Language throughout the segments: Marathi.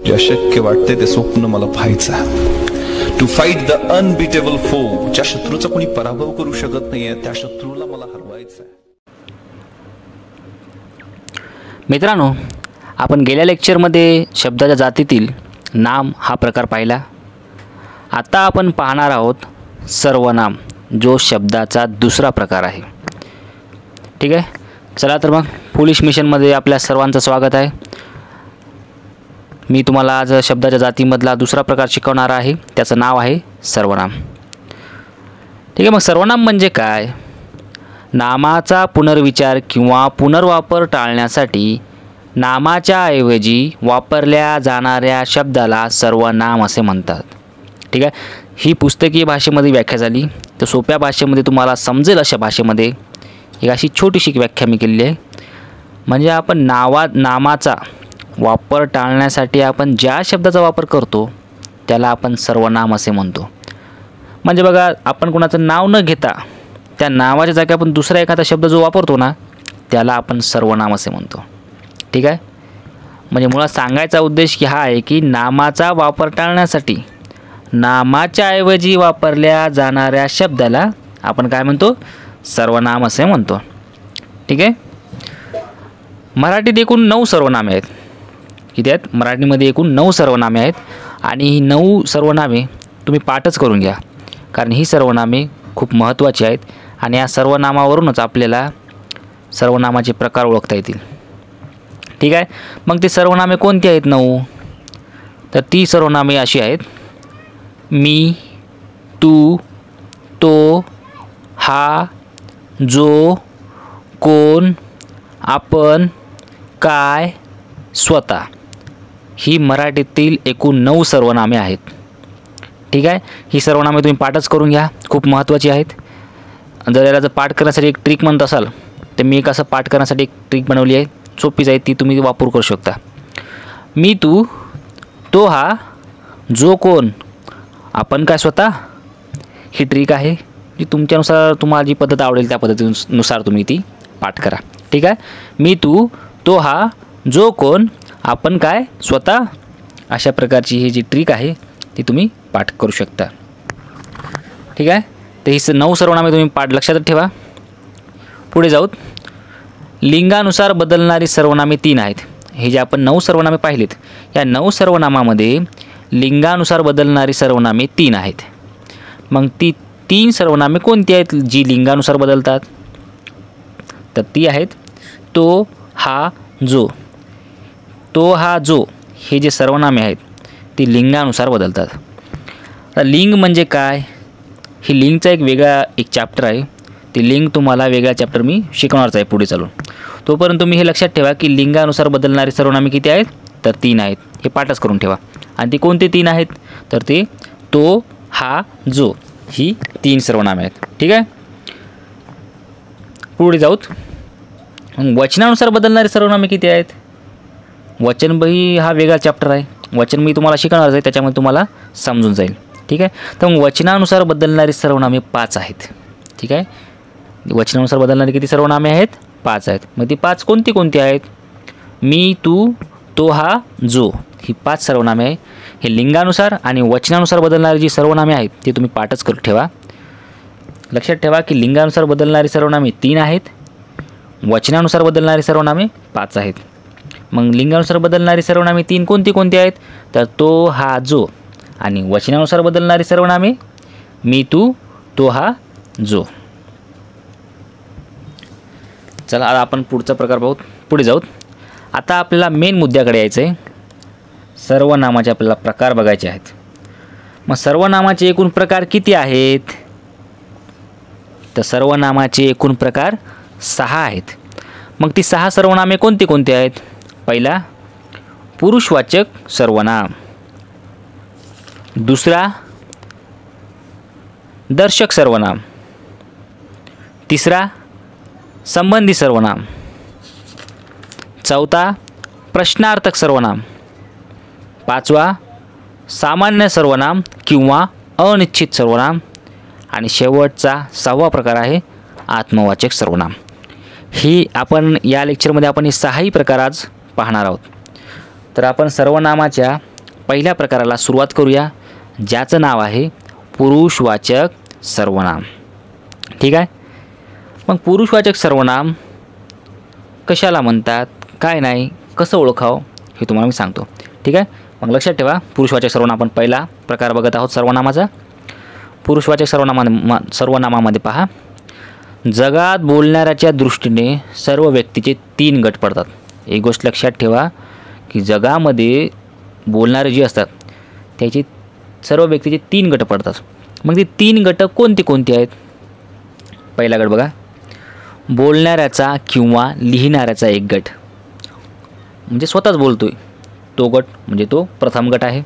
जे अशक्य वाटते ते स्वप्न मला पाहायचं टू फाईट द अनबिटेबल फो ज्या शत्रूचा कोणी पराभव करू शकत नाही आहे त्या शत्रूला मला हरवायचं मित्रांनो आपण गेल्या लेक्चरमध्ये शब्दाच्या जातीतील नाम हा प्रकार पाहिला आता आपण पाहणार आहोत सर्वनाम जो शब्दाचा दुसरा प्रकार आहे ठीक आहे चला तर मग पोलीस मिशनमध्ये आपल्या सर्वांचं स्वागत आहे मी तुम्हाला आज शब्दाच्या जातीमधला दुसरा प्रकार शिकवणार आहे त्याचं नाव आहे सर्वनाम ठीक आहे मग सर्वनाम म्हणजे काय नामाचा पुनर्विचार किंवा पुनर्वापर टाळण्यासाठी नामाच्या ऐवजी वापरल्या जाणाऱ्या शब्दाला सर्वनाम असे म्हणतात ठीक आहे ही पुस्तकीय भाषेमध्ये व्याख्या झाली तर सोप्या भाषेमध्ये तुम्हाला समजेल अशा भाषेमध्ये एक अशी छोटीशी व्याख्या मी केलेली आहे म्हणजे आपण नावा नामाचा वापर टाळण्यासाठी आपण ज्या शब्दाचा वापर करतो त्याला आपण सर्वनाम असे म्हणतो म्हणजे बघा आपण कोणाचं नाव न घेता त्या नावाच्या जागी आपण दुसरा एखादा शब्द जो वापरतो ना त्याला आपण सर्वनाम असे म्हणतो ठीक आहे म्हणजे मुळात सांगायचा उद्देश हा आहे की नामाचा वापर टाळण्यासाठी नामाच्या ऐवजी वापरल्या जाणाऱ्या शब्दाला आपण काय म्हणतो सर्वनाम असे म्हणतो ठीक आहे मराठीत एकूण नऊ सर्वनामे आहेत किती आहेत मराठीमध्ये एकूण नऊ सर्वनामे आहेत आणि ही नऊ सर्वनामे तुम्ही पाठच करून घ्या कारण ही सर्वनामे खूप महत्त्वाची आहेत आणि या सर्वनामावरूनच आपल्याला सर्वनामाचे प्रकार ओळखता येतील ठीक आहे मग ते सर्वनामे कोणती आहेत नऊ तर ती सर्वनामे अशी आहेत मी तू तो हा जो कोण आपण काय स्वतः ही मराठीतील एकूण नऊ सर्वनामे आहेत ठीक आहे ही सर्वनामे तुम्ही पाठच करून घ्या खूप महत्त्वाची आहेत जर याला जर पाठ करण्यासाठी एक ट्रिक म्हणत असाल तर मी एक असं पाठ करण्यासाठी एक ट्रिक बनवली आहे सोपीच आहे ती तुम्ही वापर करू शकता मी तू तो हा जो कोण आपण काय स्वतः ही ट्रिक आहे जी तुमच्यानुसार तुम्हाला जी पद्धत आवडेल त्या पद्धतीनुसार तुम्ही ती पाठ करा ठीक आहे मी तू तो हा जो कोण आपण काय स्वतः अशा प्रकारची ही जी ट्रिक आहे ती तुम्ही पाठ करू शकता ठीक आहे तर ही स नऊ सर्वनामे तुम्ही पाठ लक्षातच ठेवा पुढे जाऊत लिंगानुसार बदलणारी सर्वनामे तीन आहेत हे जे आपण नऊ सर्वनामे पाहिलेत या नऊ सर्वनामामध्ये लिंगानुसार बदलणारी सर्वनामे तीन आहेत मग ती तीन सर्वनामे कोणती आहेत जी लिंगानुसार बदलतात तर ती आहेत तो हा जो तो हा जो हे जे सर्वनामे आहेत ती लिंगानुसार बदलतात आता लिंग म्हणजे काय हे लिंगचा एक वेगळा एक चॅप्टर आहे ते लिंग तुम्हाला वेगळा चॅप्टर मी शिकवणारच आहे पुढे चालून तोपर्यंत तुम्ही हे लक्षात ठेवा की लिंगानुसार बदलणारे सर्वनामे किती आहेत तर तीन आहेत हे पाठच करून ठेवा आणि ते कोणते तीन आहेत तर ते तो हा जो ही तीन सर्वनामे आहेत ठीक आहे पुढे जाऊत वचनानुसार बदलणारे सर्वनामे किती आहेत वचनबही हा वेगळा चॅप्टर आहे मी तुम्हाला शिकणारच आहे त्याच्यामध्ये तुम्हाला समजून जाईल ठीक आहे तर मग वचनानुसार बदलणारी सर्वनामे पाच आहेत ठीक आहे वचनानुसार बदलणारी किती सर्वनामे आहेत पाच आहेत मग ती पाच कोणती कोणती आहेत मी तू तो हा जो ही पाच सर्वनामे आहे हे लिंगानुसार आणि वचनानुसार बदलणारी जी सर्वनामे आहेत ती तुम्ही पाठच करून ठेवा लक्षात ठेवा की लिंगानुसार बदलणारी सर्वनामे तीन आहेत वचनानुसार बदलणारी सर्वनामे पाच आहेत मग लिंगानुसार बदलणारी सर्वनामे तीन कोणती कोणती आहेत तर तो हा जो आणि वचनानुसार बदलणारी सर्वनामे मी तू तो हा जो चला आता आपण पुढचा प्रकार पाहू पुढे जाऊत आता आपल्याला मेन मुद्द्याकडे यायचं आहे सर्वनामाचे आपल्याला प्रकार बघायचे आहेत मग सर्वनामाचे एकूण प्रकार किती आहेत तर सर्वनामाचे एकूण प्रकार सहा आहेत मग ती सहा सर्वनामे कोणती कोणती आहेत पहिला पुरुषवाचक सर्वनाम दुसरा दर्शक सर्वनाम तिसरा संबंधी सर्वनाम चौथा प्रश्नार्थक सर्वनाम पाचवा सामान्य सर्वनाम किंवा अनिश्चित सर्वनाम आणि शेवटचा सहावा प्रकार आहे आत्मवाचक सर्वनाम ही आपण या लेक्चरमध्ये आपण हे सहाही प्रकार आज पाहणार आहोत तर आपण सर्वनामाच्या पहिल्या प्रकाराला सुरुवात करूया ज्याचं नाव आहे पुरुषवाचक सर्वनाम ठीक आहे मग पुरुषवाचक सर्वनाम कशाला म्हणतात काय नाही कसं ओळखावं हे तुम्हाला मी सांगतो ठीक आहे मग लक्षात ठेवा पुरुषवाचक सर्वनाम आपण पहिला प्रकार बघत आहोत सर्वनामाचा पुरुषवाचक सर्वनामा सर्वनामामध्ये पहा जगात बोलणाऱ्याच्या दृष्टीने सर्व व्यक्तीचे तीन गट पडतात एक गोष्ट लक्षात ठेवा की जगामध्ये बोलणारे जे असतात त्याचे सर्व व्यक्तीचे तीन गट पडतात मग ते तीन गट कोणते कोणते आहेत पहिला गट बघा बोलणाऱ्याचा किंवा लिहिणाऱ्याचा एक गट म्हणजे स्वतःच बोलतो आहे तो गट म्हणजे तो प्रथम गट आहे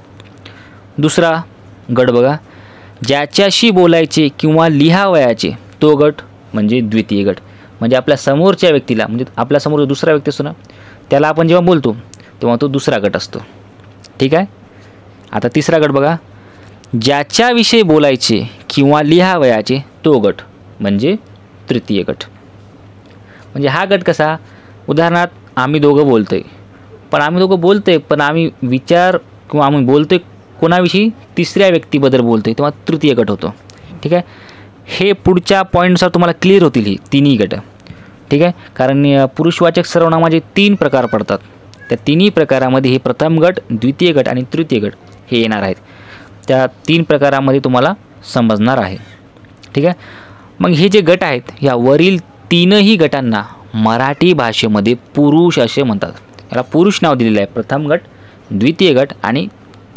दुसरा गट बघा ज्याच्याशी बोलायचे किंवा लिहावयाचे तो गट म्हणजे द्वितीय गट म्हणजे आपल्या समोरच्या व्यक्तीला म्हणजे आपल्यासमोर जो दुसरा व्यक्ती असतो ना त्याला आपण जेव्हा बोलतो तेव्हा तो दुसरा गट असतो ठीक आहे आता तिसरा गट बघा ज्याच्याविषयी बोलायचे किंवा लिहावयाचे तो गट म्हणजे तृतीय गट म्हणजे हा गट कसा उदाहरणार्थ आम्ही दोघं बोलतो आहे पण आम्ही दोघं बोलतो आहे पण आम्ही विचार किंवा आम्ही बोलतो आहे कोणाविषयी तिसऱ्या व्यक्तीबद्दल बोलतो आहे तेव्हा तृतीय गट होतो ठीक आहे हे पुढच्या पॉईंटनुसार तुम्हाला क्लिअर होतील ही तिन्ही गटं ठीक आहे कारण पुरुषवाचक सर्वनामाचे तीन प्रकार पडतात त्या तिन्ही प्रकारामध्ये हे प्रथम गट द्वितीय गट आणि तृतीय गट हे येणार आहेत त्या तीन प्रकारामध्ये तुम्हाला समजणार आहे ठीक आहे मग हे जे गट आहेत या वरील तीनही गटांना मराठी भाषेमध्ये पुरुष असे म्हणतात याला पुरुष नाव दिलेलं आहे प्रथम गट द्वितीय गट आणि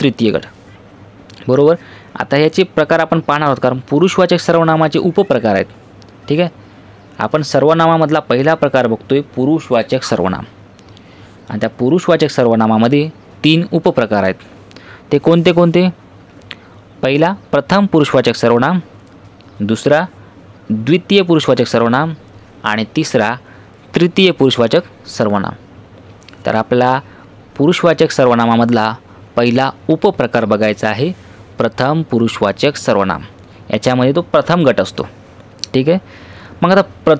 तृतीय गट बरोबर आता याचे प्रकार आपण पाहणार आहोत कारण पुरुषवाचक सर्वनामाचे उपप्रकार आहेत ठीक आहे आपण सर्वनामामधला पहिला प्रकार बघतोय पुरुषवाचक सर्वनाम आणि त्या पुरुषवाचक सर्वनामामध्ये तीन उपप्रकार आहेत ते कोणते कोणते पहिला प्रथम पुरुषवाचक सर्वनाम दुसरा द्वितीय पुरुषवाचक सर्वनाम आणि तिसरा तृतीय पुरुषवाचक सर्वनाम तर आपला पुरुषवाचक सर्वनामामधला पहिला उपप्रकार बघायचा आहे प्रथम पुरुषवाचक सर्वनाम याच्यामध्ये तो प्रथम गट असतो ठीक आहे मग आता प्र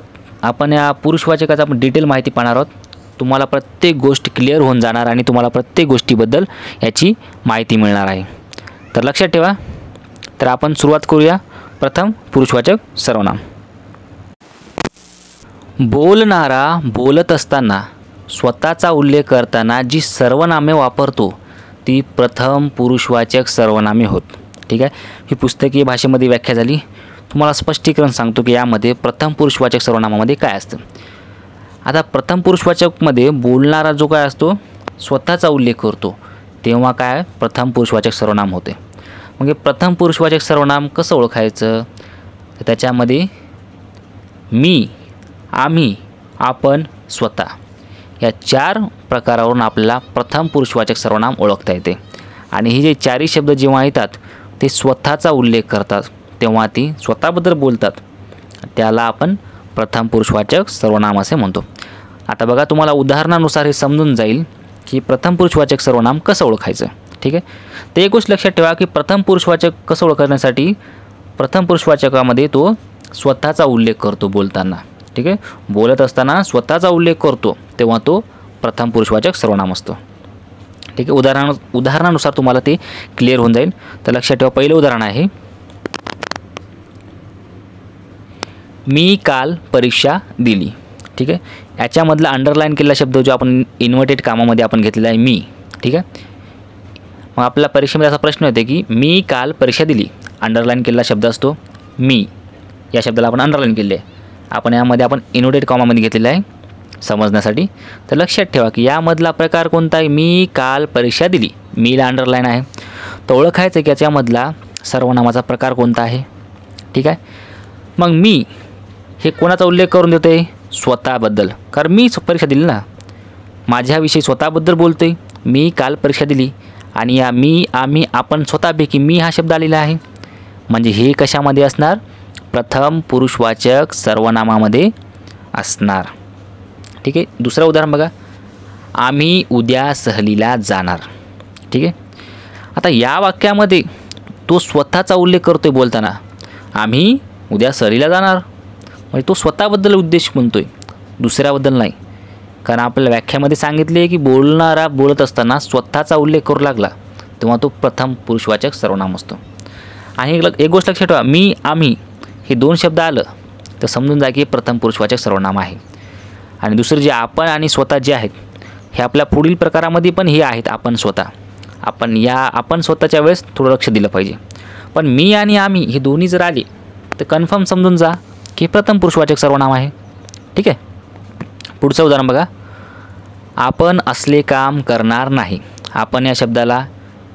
आपण या पुरुषवाचकाचा आपण डिटेल माहिती पाहणार आहोत तुम्हाला प्रत्येक गोष्ट क्लिअर होऊन जाणार आणि तुम्हाला प्रत्येक गोष्टीबद्दल याची माहिती मिळणार आहे तर लक्षात ठेवा तर आपण सुरुवात करूया प्रथम पुरुषवाचक सर्वनाम बोलणारा बोलत असताना स्वतःचा उल्लेख करताना जी सर्वनामे वापरतो ती प्रथम पुरुषवाचक सर्वनामे होत ठीक आहे ही पुस्तकीय भाषेमध्ये व्याख्या झाली तुम्हाला स्पष्टीकरण सांगतो की यामध्ये प्रथम पुरुषवाचक सर्वनामामध्ये काय असतं आता प्रथम पुरुषवाचकमध्ये बोलणारा जो काय असतो स्वतःचा उल्लेख करतो तेव्हा काय प्रथम पुरुषवाचक सर्वनाम होते म्हणजे प्रथम पुरुषवाचक सर्वनाम कसं ओळखायचं तर त्याच्यामध्ये मी आम्ही आपण स्वतः या चार प्रकारावरून आपल्याला प्रथम पुरुषवाचक सर्वनाम ओळखता येते आणि हे जे चारही शब्द जेव्हा येतात ते स्वतःचा उल्लेख करतात तेव्हा ती स्वतःबद्दल बोलतात त्याला आपण प्रथम पुरुषवाचक सर्वनाम असे म्हणतो आता बघा तुम्हाला उदाहरणानुसार हे समजून जाईल की प्रथम पुरुषवाचक सर्वनाम कसं ओळखायचं ठीक आहे ते एक गोष्ट लक्षात ठेवा की प्रथम पुरुषवाचक कसं ओळखण्यासाठी प्रथम पुरुषवाचकामध्ये तो स्वतःचा उल्लेख करतो बोलताना ठीक आहे बोलत असताना स्वतःचा उल्लेख करतो तेव्हा तो प्रथम पुरुषवाचक सर्वनाम असतो ठीक आहे उदाहरण उदाहरणानुसार तुम्हाला ते क्लिअर होऊन जाईल तर लक्षात ठेवा पहिलं उदाहरण आहे मी काल परीक्षा दिली ठीक आहे याच्यामधला अंडरलाईन केलेला शब्द जो आपण इन्व्हर्टेड कामामध्ये आपण घेतलेला आहे मी ठीक आहे मग आपल्या परीक्षेमध्ये असा प्रश्न होते की मी काल परीक्षा दिली अंडरलाईन केलेला शब्द असतो मी या शब्दाला आपण अंडरलाईन केले आहे आपण यामध्ये आपण इन्व्हर्टेड कामामध्ये घेतलेला आहे समजण्यासाठी तर लक्षात ठेवा की यामधला प्रकार कोणता आहे मी काल परीक्षा दिली मीला अंडरलाईन आहे तर ओळखायचं की याच्यामधला सर्वनामाचा प्रकार कोणता आहे ठीक आहे मग मी हे कोणाचा उल्लेख करून देते स्वतःबद्दल कारण मी परीक्षा दिली ना माझ्याविषयी स्वतःबद्दल बोलतो आहे मी काल परीक्षा दिली आणि या मी आम्ही आपण स्वतःपैकी मी हा शब्द आलेला आहे म्हणजे हे कशामध्ये असणार प्रथम पुरुषवाचक सर्वनामामध्ये असणार ठीक आहे दुसरं उदाहरण बघा आम्ही उद्या सहलीला जाणार ठीक आहे आता या वाक्यामध्ये तो स्वतःचा उल्लेख करतो आहे बोलताना आम्ही उद्या सहलीला जाणार म्हणजे तो स्वतःबद्दल उद्देश म्हणतो आहे दुसऱ्याबद्दल नाही कारण आपल्या व्याख्यामध्ये सांगितले की बोलणारा बोलत असताना स्वतःचा उल्लेख करू लागला तेव्हा तो प्रथम पुरुषवाचक सर्वनाम असतो आणि एक गोष्ट लक्षात ठेवा मी आम्ही हे दोन शब्द आलं तर समजून जा की प्रथम पुरुषवाचक सर्वनाम आहे आणि दुसरं जे आपण आणि स्वतः जे आहेत हे आपल्या पुढील प्रकारामध्ये पण हे आहेत आपण स्वतः आपण या आपण स्वतःच्या वेळेस थोडं लक्ष दिलं पाहिजे पण मी आणि आम्ही हे दोन्ही जर आले तर कन्फर्म समजून जा की प्रथम पुरुषवाचक सर्वनाम आहे ठीक आहे पुढचं उदाहरण बघा आपण असले काम करणार नाही आपण या शब्दाला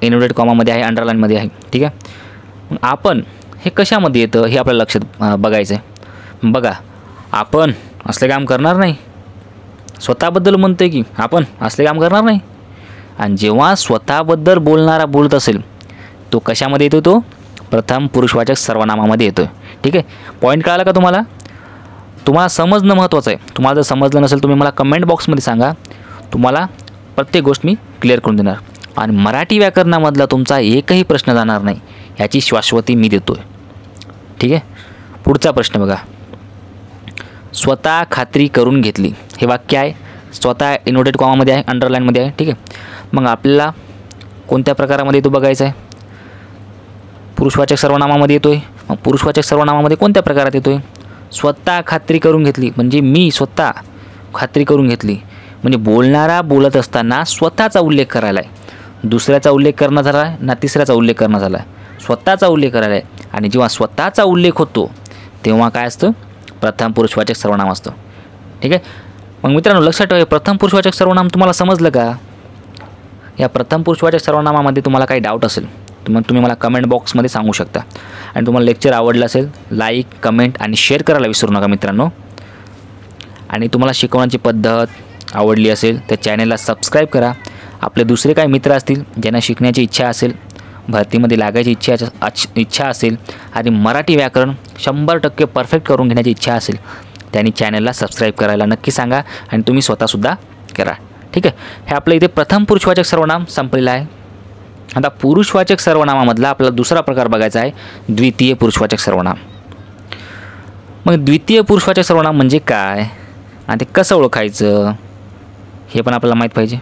इन्व्हर्टेड कॉमामध्ये आहे अंडरलाईनमध्ये आहे ठीक आहे आपण हे कशामध्ये येतं हे आपल्याला लक्षात बघायचं आहे बघा आपण असले काम करणार नाही स्वतःबद्दल म्हणते की आपण असले काम करणार नाही आणि जेव्हा स्वतःबद्दल बोलणारा बोलत असेल तो कशामध्ये येतो तो प्रथम पुरुषवाचक सर्वनामामध्ये येतो आहे ठीक आहे पॉईंट कळाला का तुम्हाला तुम्हाला समजणं महत्त्वाचं आहे तुम्हाला जर समजलं नसेल तुम्ही मला कमेंट बॉक्समध्ये सांगा तुम्हाला प्रत्येक गोष्ट मी क्लिअर करून देणार आणि मराठी व्याकरणामधला तुमचा एकही प्रश्न जाणार नाही याची शाश्वती मी देतो आहे ठीक आहे पुढचा प्रश्न बघा स्वतः खात्री करून घेतली हे वाक्य आहे स्वतः इनोटेड कॉमामध्ये आहे अंडरलाईनमध्ये आहे ठीक आहे मग आपल्याला कोणत्या प्रकारामध्ये तो बघायचा आहे पुरुषवाचक सर्वनामामध्ये येतो आहे मग पुरुषवाचक सर्वनामामध्ये कोणत्या प्रकारात येतो आहे स्वतः खात्री करून घेतली म्हणजे मी स्वतः खात्री करून घेतली म्हणजे बोलणारा बोलत असताना स्वतःचा उल्लेख करायला आहे दुसऱ्याचा उल्लेख करणं झाला आहे ना तिसऱ्याचा उल्लेख करणं झाला आहे स्वतःचा उल्लेख करायला आहे आणि जेव्हा स्वतःचा उल्लेख होतो तेव्हा काय असतं प्रथम पुरुषवाचक सर्वनाम असतं ठीक आहे मग मित्रांनो लक्षात ठेवा प्रथम पुरुषवाचक सर्वनाम तुम्हाला समजलं का या प्रथम पुरुषवाचक सर्वनामामध्ये तुम्हाला काही डाऊट असेल तर मग तुम्ही मला कमेंट बॉक्समध्ये सांगू शकता आणि तुम्हाला लेक्चर आवडलं असेल लाईक कमेंट आणि शेअर करायला विसरू नका मित्रांनो आणि तुम्हाला शिकवण्याची पद्धत आवडली असेल तर चॅनेलला सबस्क्राईब करा आपले दुसरे काही मित्र असतील ज्यांना शिकण्याची इच्छा असेल भरतीमध्ये लागायची इच्छा इच्छा असेल आणि मराठी व्याकरण शंभर टक्के परफेक्ट करून घेण्याची इच्छा असेल त्यांनी चॅनलला सबस्क्राईब करायला नक्की सांगा आणि तुम्ही स्वतःसुद्धा करा ठीक आहे हे आपलं इथे प्रथम पुरुषवाचक सर्वनाम संपलेलं आहे आता पुरुषवाचक सर्वनामामधला आपला दुसरा प्रकार बघायचा आहे द्वितीय पुरुषवाचक सर्वनाम मग द्वितीय पुरुषवाचक सर्वनाम म्हणजे काय आणि ते कसं ओळखायचं हे पण आपल्याला माहीत पाहिजे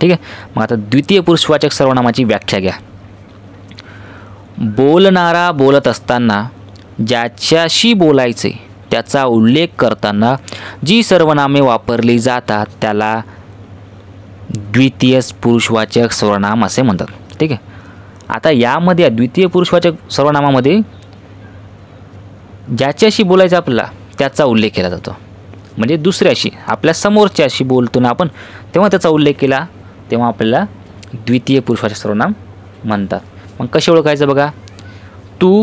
ठीक आहे मग आता द्वितीय पुरुषवाचक सर्वनामाची व्याख्या घ्या बोलणारा बोलत असताना ज्याच्याशी बोलायचे त्याचा उल्लेख करताना जी सर्वनामे वापरली जातात त्याला द्वितीय पुरुषवाचक सर्वनाम असे म्हणतात ठीक आहे आता यामध्ये द्वितीय पुरुषवाचक सर्वनामामध्ये ज्याच्याशी बोलायचं आपल्याला त्याचा उल्लेख केला जातो म्हणजे दुसऱ्याशी आपल्या समोरच्याशी बोलतो ना आपण तेव्हा त्याचा उल्लेख केला तेव्हा आपल्याला द्वितीय पुरुषाचे सर्वनाम म्हणतात मग कसे ओळखायचं बघा तू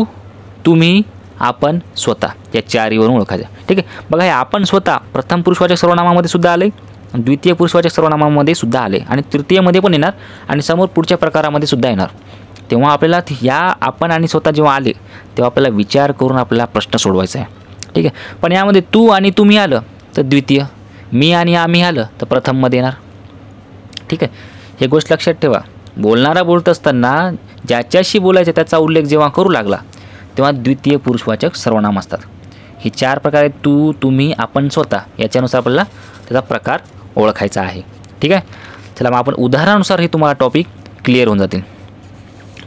तुम्ही आपण स्वतः या चारीवरून ओळखायचं ठीक आहे बघा हे आपण स्वतः प्रथम पुरुषाच्या सर्वनामामध्ये सुद्धा आले द्वितीय पुरुषवाचक सर्वनामामध्ये सुद्धा आले आणि तृतीयमध्ये पण येणार आणि समोर पुढच्या प्रकारामध्ये सुद्धा येणार तेव्हा आपल्याला या आपण आणि स्वतः जेव्हा आले तेव्हा आपल्याला विचार करून आपल्याला प्रश्न सोडवायचा आहे ठीक आहे पण यामध्ये तू आणि तुम्ही आलं तर द्वितीय मी आणि आम्ही आलं तर प्रथममध्ये येणार ठीक आहे हे गोष्ट लक्षात ठेवा बोलणारा बोलत असताना ज्याच्याशी बोलायचं त्याचा उल्लेख जेव्हा करू लागला तेव्हा द्वितीय पुरुषवाचक सर्वनाम असतात हे चार प्रकार आहेत तू तुम्ही आपण स्वतः याच्यानुसार आपल्याला त्याचा प्रकार ओळखायचा आहे ठीक आहे चला मग आपण उदाहरणानुसार हे तुम्हाला टॉपिक क्लिअर होऊन जातील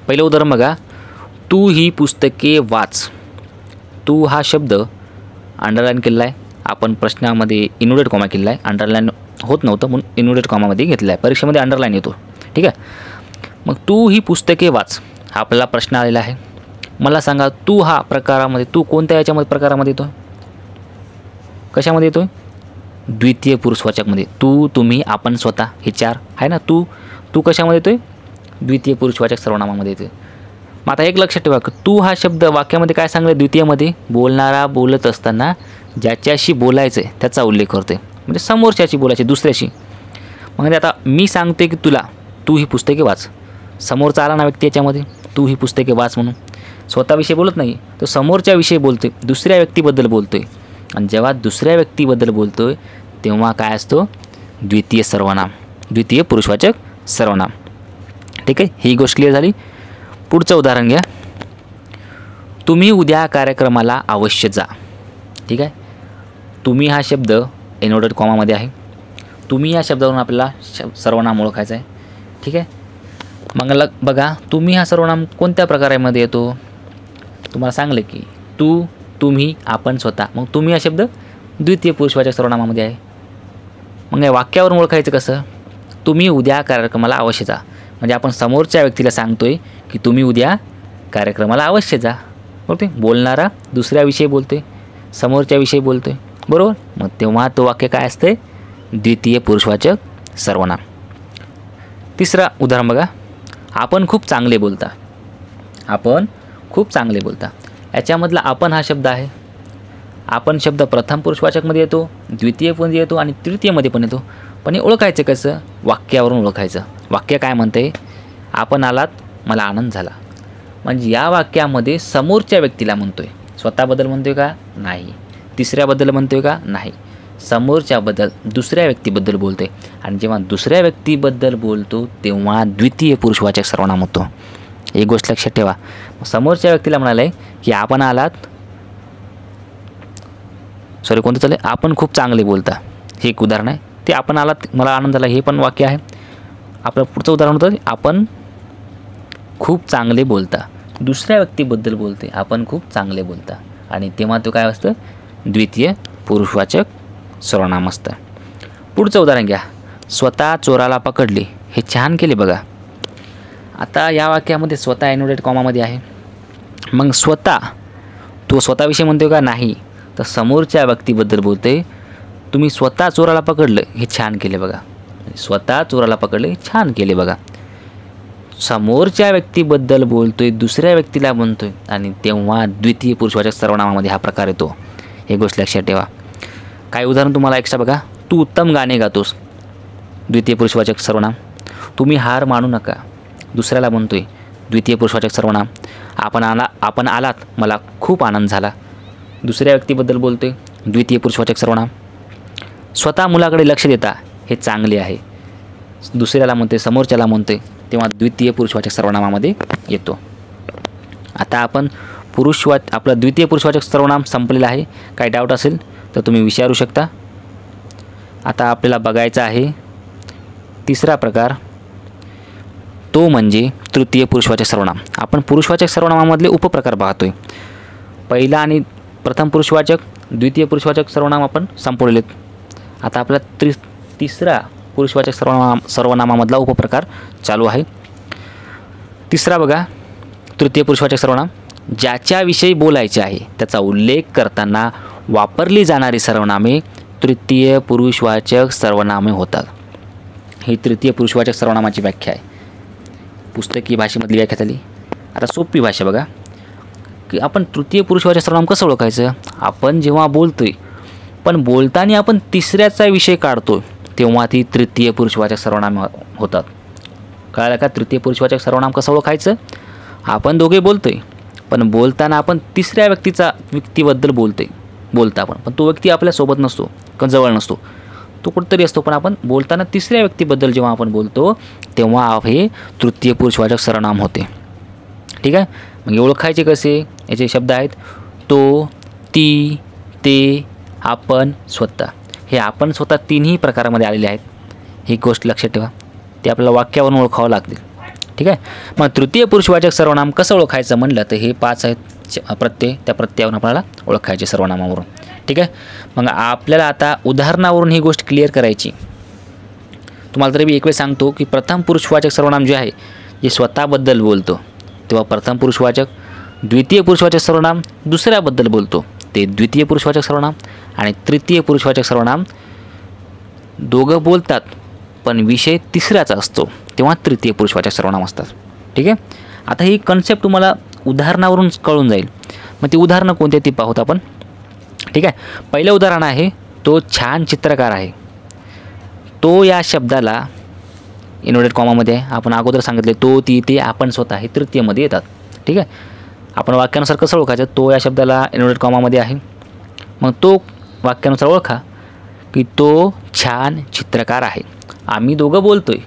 पहिलं उदाहरण बघा तू ही पुस्तके वाच तू हा शब्द अंडरलाईन केलेला आहे आपण प्रश्नामध्ये इनोडेट कॉमा केलेला आहे अंडरलाईन होत नव्हतं म्हणून इनोडेट कॉमामध्ये घेतला आहे परीक्षेमध्ये अंडरलाईन येतो ठीक आहे मग तू ही पुस्तके वाच हा आपल्याला प्रश्न आलेला आहे मला सांगा तू हा प्रकारामध्ये तू कोणत्या याच्यामध्ये प्रकारामध्ये येतो कशामध्ये येतो आहे द्वितीय पुरुषवाचकमध्ये तू तुम्ही आपण स्वतः हे चार आहे ना तू तू कशामध्ये येतोय द्वितीय पुरुषवाचक सर्वनामामध्ये येतोय मग आता एक लक्षात ठेवा तू हा शब्द वाक्यामध्ये काय सांगलं द्वितीयमध्ये बोलणारा बोलत असताना ज्याच्याशी बोलायचं आहे त्याचा उल्लेख करते म्हणजे समोरच्याशी बोलायचे दुसऱ्याशी म्हणजे आता मी सांगते की तुला तू ही पुस्तके वाच समोरचा आला ना व्यक्ती याच्यामध्ये तू ही पुस्तके वाच म्हणून स्वतःविषयी बोलत नाही तो समोरच्याविषयी विषयी बोलतोय दुसऱ्या व्यक्तीबद्दल बोलतोय आणि जेव्हा दुसऱ्या व्यक्तीबद्दल बोलतो तेव्हा काय असतो द्वितीय सर्वनाम द्वितीय पुरुषवाचक सर्वनाम ठीक आहे ही गोष्ट क्लिअर झाली पुढचं उदाहरण घ्या तुम्ही उद्या कार्यक्रमाला अवश्य जा ठीक आहे तुम्ही हा शब्द एनोडेड कॉमामध्ये आहे तुम्ही या शब्दावरून आपल्याला शब सर्वनाम ओळखायचं आहे ठीक आहे मग लग बघा तुम्ही हा सर्वनाम कोणत्या प्रकारामध्ये येतो तुम्हाला सांगले की तू तुम्ही आपण स्वतः मग तुम्ही हा शब्द द्वितीय पुरुषवाचक सर्वनामामध्ये आहे मग या वाक्यावरून ओळखायचं कसं तुम्ही उद्या कार्यक्रमाला अवश्य जा म्हणजे आपण समोरच्या व्यक्तीला सांगतो आहे की तुम्ही उद्या कार्यक्रमाला अवश्य जा बोलते बोलणारा दुसऱ्याविषयी बोलतो आहे समोरच्याविषयी बोलतो आहे बरोबर मग तेव्हा तो वाक्य काय आहे द्वितीय पुरुषवाचक सर्वनाम तिसरा उदाहरण बघा आपण खूप चांगले बोलता आपण खूप चांगले बोलता याच्यामधला आपण हा शब्द आहे आपण शब्द प्रथम पुरुषवाचकमध्ये येतो द्वितीय पण येतो आणि तृतीयमध्ये पण येतो पण हे ओळखायचं कसं वाक्यावरून ओळखायचं वाक्य काय म्हणते आपण आलात मला आनंद झाला म्हणजे या वाक्यामध्ये समोरच्या व्यक्तीला म्हणतो आहे स्वतःबद्दल म्हणतो आहे का नाही तिसऱ्याबद्दल म्हणतो आहे का नाही समोरच्याबद्दल दुसऱ्या व्यक्तीबद्दल आहे आणि जेव्हा दुसऱ्या व्यक्तीबद्दल बोलतो तेव्हा द्वितीय पुरुषवाचक सर्वनाम होतो एक गोष्ट लक्षात ठेवा समोरच्या व्यक्तीला म्हणाले की आपण आलात सॉरी कोणतं चालेल आपण खूप चांगले बोलता हे एक उदाहरण आहे ते आपण आलात मला आनंद झाला हे पण वाक्य आहे आपलं पुढचं उदाहरण होतं आपण खूप चांगले बोलता दुसऱ्या व्यक्तीबद्दल बोलते आपण खूप चांगले बोलता आणि तेव्हा तो काय असतं द्वितीय पुरुषवाचक सर्वनाम असतं पुढचं उदाहरण घ्या स्वतः चोराला पकडले हे छान केले बघा आता या वाक्यामध्ये स्वतः ॲन्युडेट कॉमामध्ये आहे मग स्वतः तो स्वतःविषयी म्हणतो का नाही तर समोरच्या व्यक्तीबद्दल बोलते तुम्ही स्वतः चोराला पकडलं हे छान केले बघा स्वतः चोराला पकडले हे छान केले बघा समोरच्या व्यक्तीबद्दल बोलतोय दुसऱ्या व्यक्तीला म्हणतोय आणि तेव्हा द्वितीय पुरुषवाचक सर्वनामामध्ये हा प्रकार येतो हे गोष्ट लक्षात ठेवा काही उदाहरण तुम्हाला एक्स्ट्रा बघा तू उत्तम गाणे गातोस द्वितीय पुरुषवाचक सर्वनाम तुम्ही हार मानू नका दुसऱ्याला म्हणतो आहे द्वितीय पुरुषवाचक सर्वनाम आपण आला आपण आलात मला खूप आनंद झाला दुसऱ्या व्यक्तीबद्दल बोलतो आहे द्वितीय पुरुषवाचक सर्वनाम स्वतः मुलाकडे लक्ष देता हे चांगले आहे दुसऱ्याला म्हणते समोरच्याला म्हणते तेव्हा द्वितीय पुरुषवाचक सर्वनामामध्ये येतो आता आपण पुरुषवा आपला द्वितीय पुरुषवाचक सर्वनाम संपलेला आहे काय डाऊट असेल तर तुम्ही विचारू शकता आता आपल्याला बघायचं आहे तिसरा प्रकार तो म्हणजे तृतीय पुरुषवाचक सर्वनाम आपण पुरुषवाचक सर्वनामामधले उपप्रकार पाहतोय पहिला आणि प्रथम पुरुषवाचक द्वितीय पुरुषवाचक सर्वनाम आपण संपवलेत आता आपला त्रि तिसरा पुरुषवाचक सर्वनाम सर्वनामामधला उपप्रकार चालू आहे तिसरा बघा तृतीय पुरुषवाचक सर्वनाम ज्याच्याविषयी बोलायचे आहे त्याचा उल्लेख करताना वापरली जाणारी सर्वनामे तृतीय पुरुषवाचक सर्वनामे होतात ही तृतीय पुरुषवाचक सर्वनामाची व्याख्या आहे पुस्तकी भाषेमधली व्याख्या झाली आता सोपी भाषा बघा की आपण तृतीय पुरुषवाच्या सर्वनाम कसं ओळखायचं आपण जेव्हा बोलतोय पण बोलताना आपण तिसऱ्याचा विषय काढतो तेव्हा ती तृतीय पुरुषवाचक सर्वनाम होतात कळालं का तृतीय पुरुषवाचक सर्वनाम कसं ओळखायचं आपण दोघे बोलतोय पण बोलताना आपण तिसऱ्या व्यक्तीचा व्यक्तीबद्दल बोलतोय बोलता आपण पण तो व्यक्ती आपल्यासोबत नसतो किंवा जवळ नसतो तो कुठंतरी असतो पण आपण बोलताना तिसऱ्या व्यक्तीबद्दल जेव्हा आपण बोलतो तेव्हा हे तृतीय पुरुषवाचक सर्वनाम होते ठीक आहे म्हणजे ओळखायचे कसे याचे शब्द आहेत तो ती ते आपण स्वतः हे आपण स्वतः तीनही प्रकारामध्ये आलेले आहेत ही गोष्ट लक्षात ठेवा ते आपल्याला वाक्यावरून ओळखावं लागतील ठीक आहे मग तृतीय पुरुषवाचक सर्वनाम कसं ओळखायचं म्हणलं तर हे पाच आहेत प्रत्यय त्या प्रत्ययावरून आपल्याला ओळखायचे सर्वनामावरून ठीक आहे मग आपल्याला आता उदाहरणावरून ही गोष्ट क्लिअर करायची तुम्हाला तरी मी एक वेळ सांगतो की प्रथम पुरुषवाचक सर्वनाम जे आहे जे स्वतःबद्दल बोलतो तेव्हा प्रथम पुरुषवाचक द्वितीय पुरुषवाचक सर्वनाम दुसऱ्याबद्दल बोलतो ते द्वितीय पुरुषवाचक सर्वनाम आणि तृतीय पुरुषवाचक सर्वनाम दोघं बोलतात पण विषय तिसऱ्याचा असतो तेव्हा तृतीय पुरुषवाचक सर्वनाम असतात ठीक आहे आता ही कन्सेप्ट तुम्हाला उदाहरणावरून कळून जाईल मग ती उदाहरणं कोणती ती पाहूत आपण ठीक आहे पहिलं उदाहरण आहे तो छान चित्रकार आहे तो या शब्दाला इनोडेड कॉमामध्ये आपण अगोदर सांगितले तो ती ते आपण स्वतः हे तृतीयमध्ये येतात ठीक आहे आपण वाक्यानुसार कसं ओळखायचं तो या शब्दाला इनोडेड कॉमामध्ये आहे मग तो वाक्यानुसार ओळखा की तो छान चित्रकार आहे आम्ही दोघं बोलतोय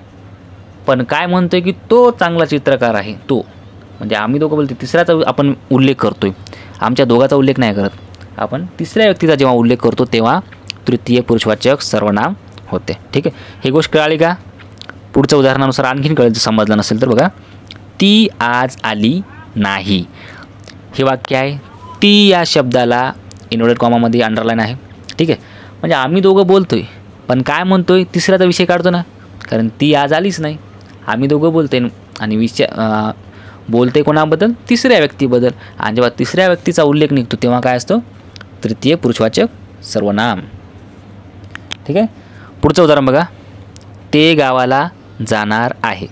पण काय म्हणतो आहे की तो चांगला चित्रकार आहे तो म्हणजे आम्ही दोघं बोलतो तिसऱ्याचा आपण उल्लेख करतोय आमच्या दोघाचा उल्लेख नाही करत आपण तिसऱ्या व्यक्तीचा जेव्हा उल्लेख करतो तेव्हा तृतीय पुरुषवाचक सर्वनाम होते ठीक आहे ही गोष्ट कळाली का पुढच्या उदाहरणानुसार आणखीन कळेल समजलं नसेल तर बघा ती आज आली नाही हे वाक्य आहे ती या शब्दाला इन्व्हर्टेड कॉमामध्ये अंडरलाईन आहे ठीक आहे म्हणजे आम्ही दोघं बोलतो आहे पण काय म्हणतो आहे तिसऱ्याचा विषय काढतो ना कारण ती आज आलीच नाही आम्ही दोघं बोलते आणि विषय बोलते कोणाबद्दल तिसऱ्या व्यक्तीबद्दल आणि जेव्हा तिसऱ्या व्यक्तीचा उल्लेख निघतो तेव्हा काय असतो तृतीय पुरुषवाचक सर्वनाम ठीक आहे पुढचं उदाहरण बघा ते गावाला जाणार आहे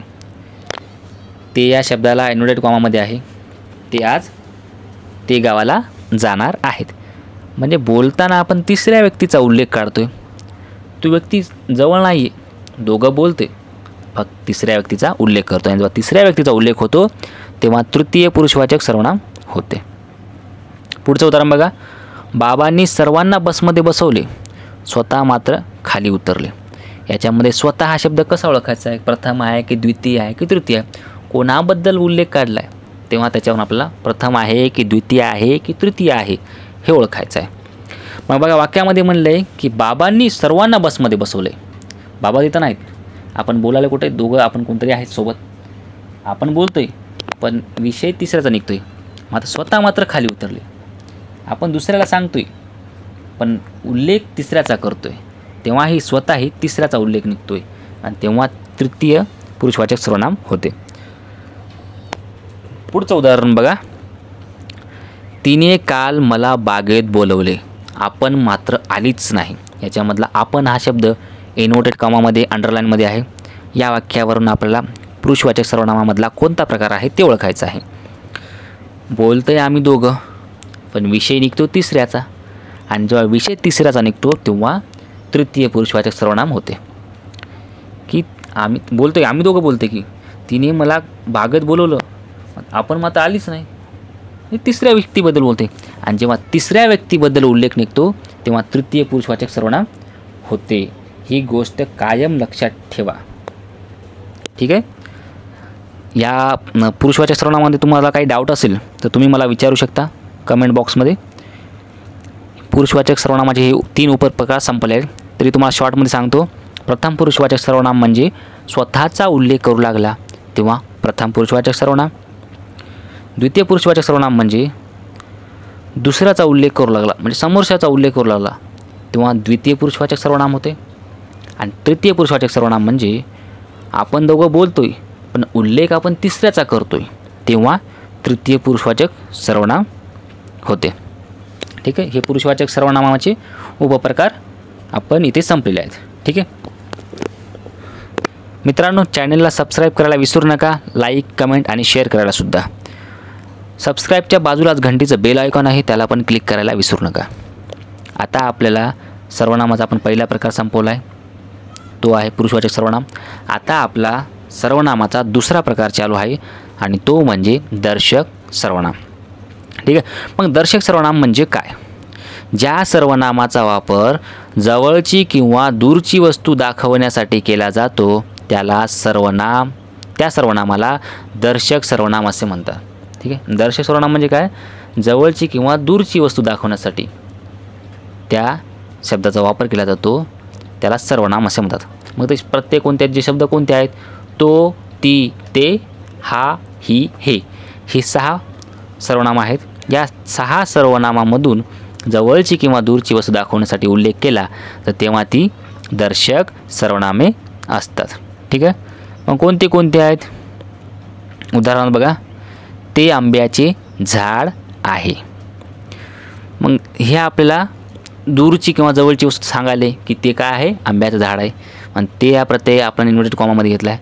ते या शब्दाला एनोडेट कॉमामध्ये आहे ते आज ते गावाला जाणार आहेत म्हणजे बोलताना आपण तिसऱ्या व्यक्तीचा उल्लेख काढतो आहे तो व्यक्ती जवळ नाही आहे दोघं बोलते फक्त तिसऱ्या व्यक्तीचा उल्लेख करतो आणि जेव्हा तिसऱ्या व्यक्तीचा उल्लेख होतो तेव्हा तृतीय पुरुषवाचक सर्वनाम होते पुढचं उदाहरण बघा बाबांनी सर्वांना बसमध्ये बसवले स्वतः मात्र खाली उतरले याच्यामध्ये स्वतः हा शब्द कसा ओळखायचा आहे प्रथम आहे की द्वितीय आहे की तृतीय आहे कोणाबद्दल उल्लेख काढला आहे तेव्हा त्याच्यावर आपला प्रथम आहे की द्वितीय आहे की तृतीय आहे हे ओळखायचं आहे मग बघा वाक्यामध्ये म्हणलं आहे की बाबांनी सर्वांना बसमध्ये बसवले बाबा तिथं नाहीत आपण बोलायला कुठे दोघं आपण कोणतरी आहेत सोबत आपण बोलतो आहे पण विषय तिसऱ्याचा निघतो आहे मात्र स्वतः मात्र खाली उतरले आपण दुसऱ्याला सांगतोय पण उल्लेख तिसऱ्याचा करतो आहे तेव्हाही स्वतःही तिसऱ्याचा उल्लेख निघतो आहे आणि तेव्हा तृतीय पुरुषवाचक सर्वनाम होते पुढचं उदाहरण बघा तिने काल मला बागेत बोलवले आपण मात्र आलीच नाही याच्यामधला आपण हा शब्द एनोटेड कॉमामध्ये अंडरलाईनमध्ये आहे या वाक्यावरून आपल्याला पुरुषवाचक सर्वनामामधला कोणता प्रकार आहे ते ओळखायचं आहे बोलतंय आम्ही दोघं पण विषय निघतो तिसऱ्याचा आणि जेव्हा विषय तिसऱ्याचा निघतो तेव्हा तृतीय पुरुषवाचक सर्वनाम होते की आम्ही बोलतो आहे आम्ही दोघं बोलते की तिने मला भागत बोलवलं आपण मात्र आलीच नाही हे तिसऱ्या व्यक्तीबद्दल बोलते आणि जेव्हा तिसऱ्या व्यक्तीबद्दल उल्लेख निघतो तेव्हा तृतीय पुरुषवाचक सर्वनाम होते ही गोष्ट कायम लक्षात ठेवा ठीक आहे या पुरुषवाच्या सर्वनामामध्ये तुम्हाला काही डाऊट असेल तर तुम्ही मला विचारू शकता कमेंट बॉक्समध्ये पुरुषवाचक सर्वनामाचे हे तीन उपप्रकार संपले आहेत तरी तुम्हाला शॉर्टमध्ये सांगतो प्रथम पुरुषवाचक सर्वनाम म्हणजे स्वतःचा उल्लेख करू लागला तेव्हा प्रथम पुरुषवाचक सर्वनाम द्वितीय पुरुषवाचक सर्वनाम म्हणजे दुसऱ्याचा उल्लेख करू लागला म्हणजे समोरच्याचा उल्लेख करू लागला तेव्हा द्वितीय पुरुषवाचक सर्वनाम होते आणि तृतीय पुरुषवाचक सर्वनाम म्हणजे आपण दोघं बोलतो आहे पण उल्लेख आपण तिसऱ्याचा करतो आहे तेव्हा तृतीय पुरुषवाचक सर्वनाम होते ठीक आहे हे पुरुषवाचक सर्वनामाचे उपप्रकार आपण इथे संपलेले आहेत ठीक आहे मित्रांनो चॅनलला सबस्क्राईब करायला विसरू नका लाईक कमेंट आणि शेअर करायला सुद्धा सबस्क्राईबच्या बाजूलाच घंटीचं बेल आयकॉन आहे त्याला पण क्लिक करायला विसरू नका आता आपल्याला सर्वनामाचा आपण पहिला प्रकार संपवला आहे तो आहे पुरुषवाचक सर्वनाम आता आपला सर्वनामाचा दुसरा प्रकार चालू आहे आणि तो म्हणजे दर्शक सर्वनाम ठीक आहे मग दर्शक सर्वनाम म्हणजे काय ज्या सर्वनामाचा वापर जवळची किंवा दूरची वस्तू दाखवण्यासाठी केला जातो त्याला सर्वनाम त्या सर्वनामाला दर्शक सर्वनाम असे म्हणतात ठीक आहे दर्शक सर्वनाम म्हणजे काय जवळची किंवा दूरची वस्तू दाखवण्यासाठी त्या शब्दाचा वापर केला जातो त्याला सर्वनाम असे म्हणतात मग ते प्रत्येक कोणत्या जे शब्द कोणते आहेत तो ती ते हा ही हे हे सहा सर्वनाम आहेत या सहा सर्वनामामधून जवळची किंवा दूरची वस्तू दाखवण्यासाठी उल्लेख केला तर तेव्हा ती दर्शक सर्वनामे असतात ठीक आहे मग कोणते कोणते आहेत उदाहरण बघा ते आंब्याचे झाड आहे मग हे आपल्याला दूरची किंवा जवळची वस्तू सांगाले की ते काय आहे आंब्याचं झाड आहे आणि ते या प्रत्यय आपण इन्व्हर्टेड कॉमामध्ये घेतला आहे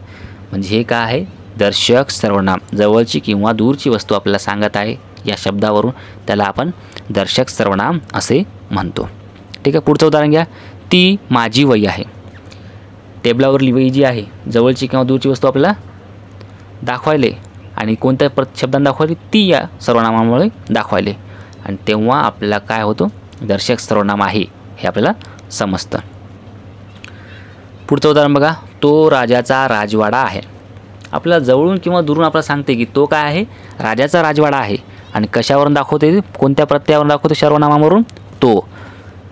म्हणजे हे काय आहे दर्शक सर्वनाम जवळची किंवा दूरची वस्तू आपल्याला सांगत आहे या शब्दावरून त्याला आपण दर्शक सर्वनाम असे म्हणतो ठीक आहे पुढचं उदाहरण घ्या ती माझी वही आहे टेबलावरली वही जी आहे जवळची किंवा दूरची वस्तू आपल्याला दाखवायले आणि कोणत्या प्र शब्दांना दाखवायली ती या सर्वनामामुळे दाखवायले आणि तेव्हा आपल्याला काय होतो दर्शक सर्वनाम आहे हे आपल्याला समजतं पुढचं उदाहरण बघा तो राजाचा राजवाडा आहे आपल्याला जवळून किंवा दुरून आपल्याला सांगते की तो काय आहे राजाचा राजवाडा आहे आणि कशावरून दाखवते कोणत्या प्रत्ययावरून दाखवते सर्वनामावरून तो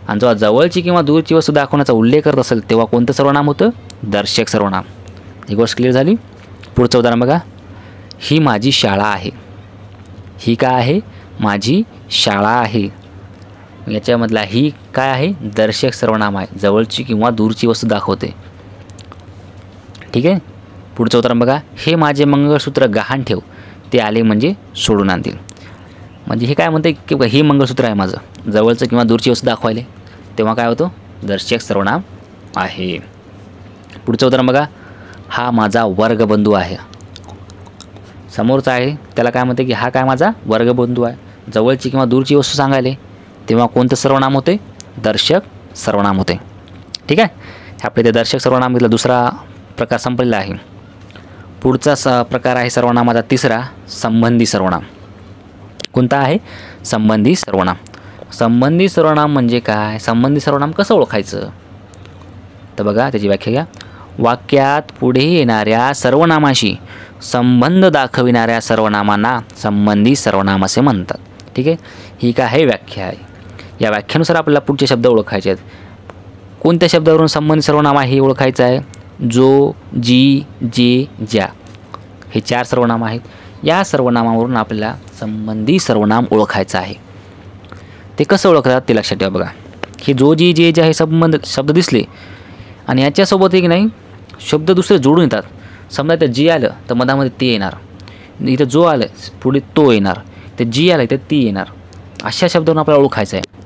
आणि जेव्हा जवळची किंवा दूरची वस्तू दाखवण्याचा उल्लेख करत असेल तेव्हा कोणतं सर्वनाम होतं दर्शक सर्वनाम ही गोष्ट क्लिअर झाली पुढचं उदाहरण बघा ही माझी शाळा आहे ही काय आहे माझी शाळा आहे याच्यामधला ही काय आहे दर्शक सर्वनाम आहे जवळची किंवा दूरची वस्तू दाखवते ठीक आहे पुढचं उदाहरण बघा हे माझे मंगळसूत्र गहाण ठेव ते आले म्हणजे सोडून आणतील म्हणजे हे काय म्हणते की हे मंगळसूत्र आहे माझं जवळचं किंवा दूरची वस्तू दाखवायला तेव्हा काय होतो दर्शक सर्वनाम आहे पुढचं उदाहरण बघा हा माझा वर्गबंधू आहे समोरचा आहे त्याला काय म्हणते की हा काय माझा वर्गबंधू आहे जवळची किंवा दूरची वस्तू सांगायले तेव्हा कोणतं सर्वनाम होते दर्शक सर्वनाम होते ठीक आहे आपल्या ते दर्शक सर्वनाम घेतला दुसरा प्रकार संपलेला आहे पुढचा स प्रकार आहे सर्वनामाचा तिसरा संबंधी सर्वनाम कोणता आहे संबंधी सर्वनाम संबंधी सर्वनाम म्हणजे काय संबंधी सर्वनाम कसं ओळखायचं तर बघा त्याची व्याख्या घ्या वाक्यात पुढे येणाऱ्या सर्वनामाशी संबंध दाखविणाऱ्या सर्वनामांना संबंधी सर्वनाम असे म्हणतात ठीक आहे ही काय आहे व्याख्या आहे या व्याख्यानुसार आपल्याला पुढचे शब्द ओळखायचे आहेत कोणत्या शब्दावरून संबंधी सर्वनाम आहे हे ओळखायचं आहे जो जी जे ज्या हे चार सर्वनाम आहेत या सर्वनामावरून आपल्याला संबंधी सर्वनाम ओळखायचं आहे ते कसं ओळखतात ते लक्षात ठेवा बघा हे जो जी जे जे आहे संबंध शब्द दिसले आणि याच्यासोबत एक नाही शब्द दुसरे जोडून येतात समजा इथं जी आलं तर मधामध्ये ते येणार इथं जो आलं पुढे तो येणार ते जी आलं तर ती येणार अशा शब्दावरून आपल्याला ओळखायचं आहे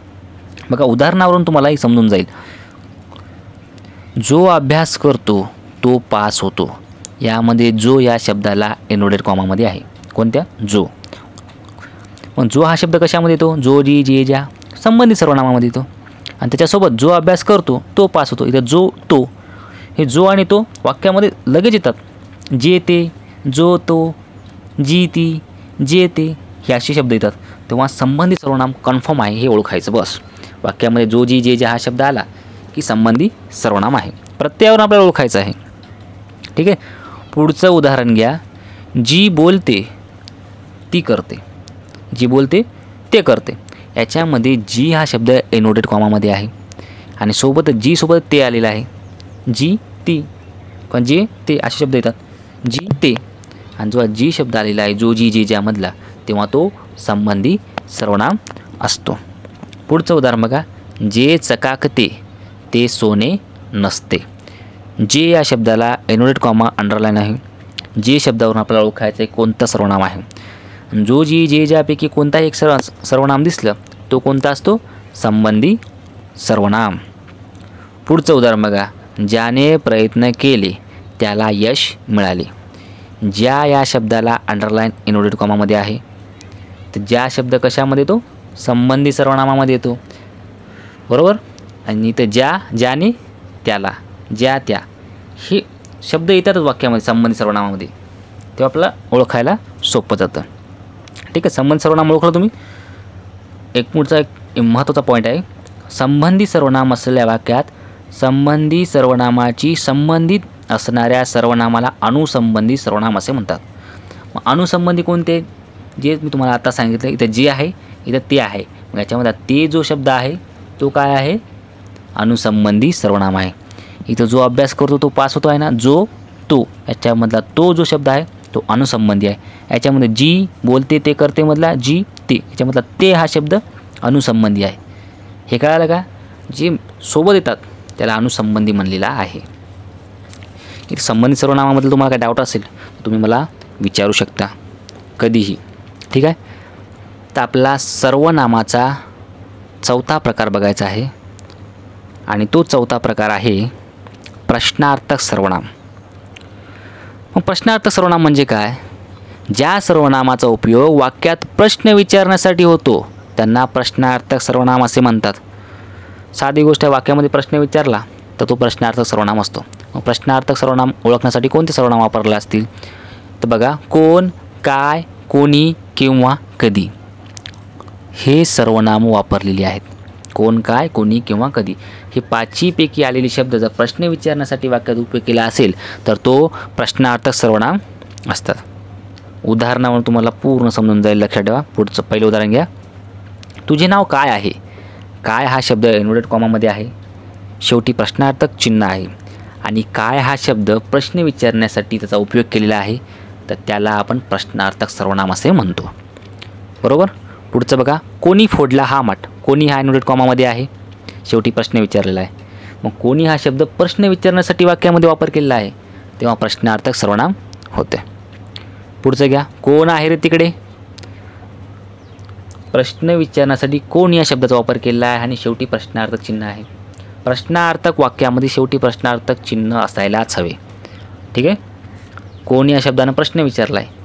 बघा उदाहरणावरून तुम्हाला हे समजून जाईल जो अभ्यास करतो तो पास होतो यामध्ये जो या शब्दाला एनोडेड कॉमामध्ये आहे कोणत्या जो पण जो हा शब्द कशामध्ये येतो जो जी जे ज्या संबंधित सर्वनामामध्ये येतो आणि त्याच्यासोबत जो अभ्यास करतो तो पास होतो इथं जो तो हे जो आणि तो वाक्यामध्ये लगेच येतात जे ते जो तो जी ती जे ते हे असे शब्द येतात तेव्हा संबंधी सर्वनाम कन्फर्म आहे हे ओळखायचं बस वाक्यामध्ये जो जी जे ज्या हा शब्द आला की संबंधी सर्वनाम आहे प्रत्ययावरून आपल्याला ओळखायचं आहे ठीक आहे पुढचं उदाहरण घ्या जी बोलते ती करते जी बोलते ते करते याच्यामध्ये जी हा शब्द एनोडेड कॉमामध्ये आहे आणि सोबत जी सोबत ते आलेलं आहे जी ती पण जे ते असे शब्द येतात जी ते आणि जो जी शब्द आलेला आहे जो जी जे ज्यामधला तेव्हा तो संबंधी सर्वनाम असतो पुढचं उदाहरण बघा जे चकाकते ते सोने नसते जे या शब्दाला एनोडेट कॉमा अंडरलाईन आहे जे शब्दावरून आपल्याला ओळखायचं आहे कोणतं सर्वनाम आहे जो जी जे ज्यापैकी कोणताही एक सर्व सर्वनाम दिसलं तो कोणता असतो संबंधी सर्वनाम पुढचं उदाहरण बघा ज्याने प्रयत्न केले त्याला यश मिळाले ज्या या शब्दाला अंडरलाईन इनोडेट कॉमामध्ये आहे तर ज्या शब्द कशामध्ये येतो संबंधी सर्वनामामध्ये येतो बरोबर आणि तर ज्या ज्याने त्याला ज्या त्या हे शब्द येतातच वाक्यामध्ये संबंधित सर्वनामामध्ये तेव्हा आपल्याला ओळखायला सोपं जातं ठीक आहे संबंधित सर्वनाम ओळखलं तुम्ही एक पुढचा एक महत्त्वाचा पॉईंट आहे संबंधी सर्वनाम असलेल्या वाक्यात संबंधी सर्वनामाची संबंधित असणाऱ्या सर्वनामाला अनुसंबंधी सर्वनाम असे म्हणतात मग अणुसंबंधी कोणते जे मी तुम्हाला आता सांगितलं इथं जे आहे इथं ते आहे मग याच्यामध्ये ते जो शब्द आहे तो काय आहे अणुसंबंधी सर्वनाम आहे इथं जो अभ्यास करतो तो पास होतो आहे ना जो तो याच्यामधला तो जो शब्द आहे तो अनुसंबंधी आहे याच्यामध्ये जी बोलते ते करते मधला जी ते याच्यामधला ते हा शब्द अनुसंबंधी आहे हे कळालं का जे सोबत येतात त्याला अनुसंबंधी म्हणलेला आहे इथे संबंधित सर्वनामामधलं तुम्हाला काय डाऊट असेल तुम्ही मला विचारू शकता कधीही ठीक आहे तर आपला सर्वनामाचा चौथा प्रकार बघायचा आहे आणि तो चौथा प्रकार आहे प्रश्नार्थक सर्वनाम मग प्रश्नार्थक सर्वनाम म्हणजे काय ज्या सर्वनामाचा उपयोग वाक्यात प्रश्न विचारण्यासाठी होतो त्यांना प्रश्नार्थक सर्वनाम असे म्हणतात साधी गोष्ट वाक्यामध्ये प्रश्न विचारला तर तो प्रश्नार्थक सर्वनाम असतो मग प्रश्नार्थक सर्वनाम ओळखण्यासाठी कोणते सर्वनाम वापरले असतील तर बघा कोण काय कोणी किंवा कधी हे सर्वनामं वापरलेली आहेत कोण काय कोणी किंवा कधी हे पैकी आलेले शब्द जर प्रश्न विचारण्यासाठी वाक्यात उपयोग केला असेल तर तो प्रश्नार्थक सर्वनाम असतात उदाहरणावरून तुम्हाला पूर्ण समजून जाईल लक्षात ठेवा पुढचं पहिलं उदाहरण घ्या तुझे नाव काय आहे काय हा शब्द एनोडेट कॉमामध्ये आहे शेवटी प्रश्नार्थक चिन्ह आहे आणि काय हा शब्द प्रश्न विचारण्यासाठी त्याचा उपयोग केलेला आहे तर त्याला आपण प्रश्नार्थक सर्वनाम असे म्हणतो बरोबर पुढचं बघा कोणी फोडला हा मठ कोणी हा इन्व्हर्टेड कॉमामध्ये आहे शेवटी प्रश्न विचारलेला आहे मग कोणी हा शब्द प्रश्न विचारण्यासाठी वाक्यामध्ये वापर केलेला आहे तेव्हा प्रश्नार्थक सर्वनाम होते पुढचं घ्या कोण आहे रे तिकडे प्रश्न विचारण्यासाठी कोण या शब्दाचा वापर केलेला आहे आणि शेवटी प्रश्नार्थक चिन्ह आहे प्रश्नार्थक वाक्यामध्ये शेवटी प्रश्नार्थक चिन्ह असायलाच हवे ठीक आहे कोण या शब्दानं प्रश्न विचारला आहे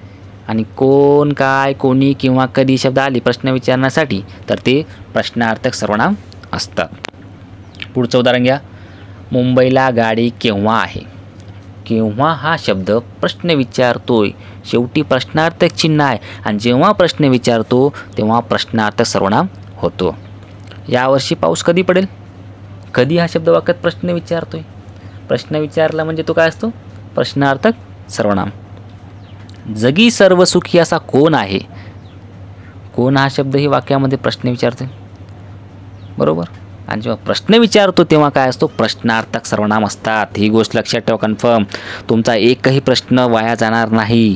आणि कोण काय कोणी किंवा कधी शब्द आले प्रश्न विचारण्यासाठी तर ते प्रश्नार्थक सर्वनाम असतात पुढचं उदाहरण घ्या मुंबईला गाडी केव्हा आहे केव्हा हा शब्द प्रश्न विचारतोय शेवटी प्रश्नार्थक चिन्ह आहे आणि जेव्हा प्रश्न विचारतो तेव्हा प्रश्नार्थक सर्वनाम होतो यावर्षी पाऊस कधी पडेल कधी हा शब्द वाकत प्रश्न विचारतोय प्रश्न विचारला म्हणजे तो काय असतो प्रश्नार्थक सर्वनाम जगी सर्व सुखी असा कोण आहे कोण हा शब्द ही वाक्यामध्ये प्रश्न विचारते बरोबर आणि जेव्हा प्रश्न विचारतो तेव्हा काय असतो प्रश्नार्थक सर्वनाम असतात ही गोष्ट लक्षात ठेवा कन्फर्म तुमचा एकही प्रश्न वाया जाणार नाही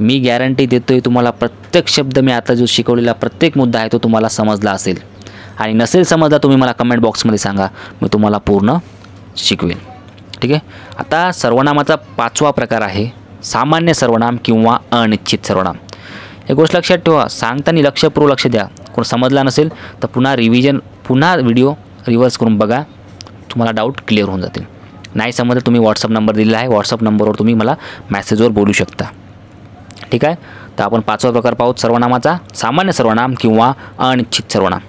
मी गॅरंटी देतोय तुम्हाला प्रत्येक शब्द मी आता जो शिकवलेला प्रत्येक मुद्दा आहे तो तुम्हाला समजला असेल आणि नसेल समजला तुम्ही मला कमेंट बॉक्समध्ये सांगा मी तुम्हाला पूर्ण शिकवेन ठीक आहे आता सर्वनामाचा पाचवा प्रकार आहे सामान्य सर्वनाम किंवा अनिश्चित सर्वनाम एक गोष्ट लक्षात ठेवा सांगताना लक्षपूर्व लक्ष द्या कोण समजला नसेल तर पुन्हा रिव्हिजन पुन्हा व्हिडिओ रिव्हर्स करून बघा तुम्हाला डाऊट क्लिअर होऊन जातील नाही समजलं तुम्ही व्हॉट्सअप नंबर दिलेला आहे व्हॉट्सअप नंबरवर तुम्ही मला मॅसेजवर बोलू शकता ठीक आहे तर आपण पाचवा प्रकार पाहू सर्वनामाचा सामान्य सर्वनाम किंवा अनिश्चित सर्वनाम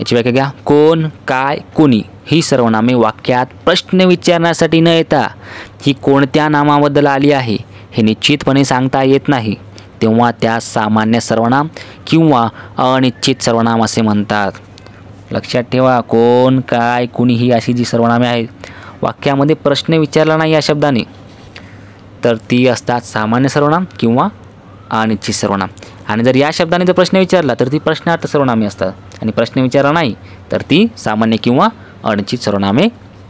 याची व्याख्या घ्या कोण काय कोणी ही सर्वनामे वाक्यात प्रश्न विचारण्यासाठी न येता ही कोणत्या नामाबद्दल आली आहे हे निश्चितपणे सांगता येत नाही तेव्हा त्या सामान्य सर्वनाम किंवा अनिश्चित सर्वनाम असे म्हणतात लक्षात ठेवा कोण काय कुणी ही अशी जी सर्वनामे आहेत वाक्यामध्ये प्रश्न विचारला नाही या शब्दाने तर ती असतात सामान्य सर्वनाम किंवा अनिश्चित सर्वनाम आणि जर या शब्दाने जर प्रश्न विचारला तर ती प्रश्नार्थ सर्वनामे असतात आणि प्रश्न विचारला नाही तर ती सामान्य किंवा अणचित सर्वनामे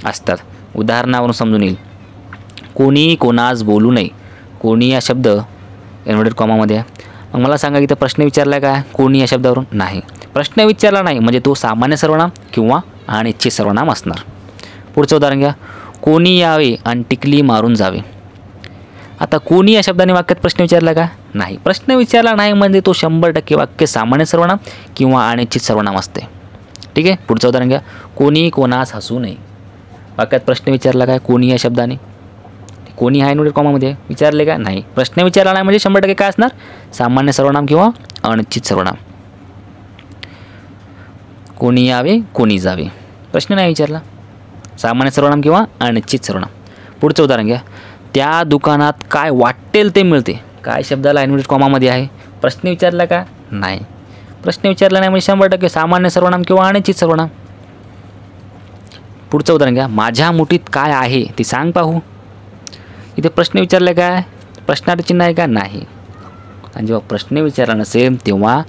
असतात उदाहरणावरून समजून येईल कोणी कोणास बोलू नये कोणी या शब्द इन्व्हर्टेड कॉमामध्ये आहे मग मला सांगा इथं प्रश्न विचारला काय कोणी या शब्दावरून नाही प्रश्न विचारला नाही म्हणजे तो सामान्य सर्वनाम किंवा अनिच्छित सर्वनाम असणार पुढचं उदाहरण घ्या कोणी यावे आणि टिकली मारून जावे आता कोणी या शब्दाने वाक्यात प्रश्न विचारला का नाही प्रश्न विचारला नाही म्हणजे तो शंभर टक्के वाक्य सामान्य सर्वनाम किंवा अनिच्छित सर्वनाम असते ठीक आहे पुढचं उदाहरण घ्या कोणी कोणास हसू नये वाक्यात प्रश्न विचारला काय कोणी या शब्दाने कोणी आहे कॉमामध्ये विचारले का नाही प्रश्न विचारला नाही म्हणजे शंभर टक्के काय असणार सामान्य सर्वनाम किंवा अनिश्चित सर्वनाम कोणी यावे कोणी जावे प्रश्न नाही विचारला सामान्य सर्वनाम किंवा अनिश्चित सर्वनाम पुढचं उदाहरण घ्या त्या दुकानात काय वाटेल ते मिळते काय शब्दाला ॲन्युडेड कॉमामध्ये आहे प्रश्न विचारला का नाही प्रश्न विचारला नाही म्हणजे शंभर टक्के सामान्य सर्वनाम किंवा अनिश्चित सर्वनाम पुढचं उदाहरण घ्या माझ्या मुठीत काय आहे ते सांग पाहू इथे प्रश्न विचारले काय प्रश्नार्थ चिन्ह आहे का नाही आणि जेव्हा प्रश्न विचारला नसेल तेव्हा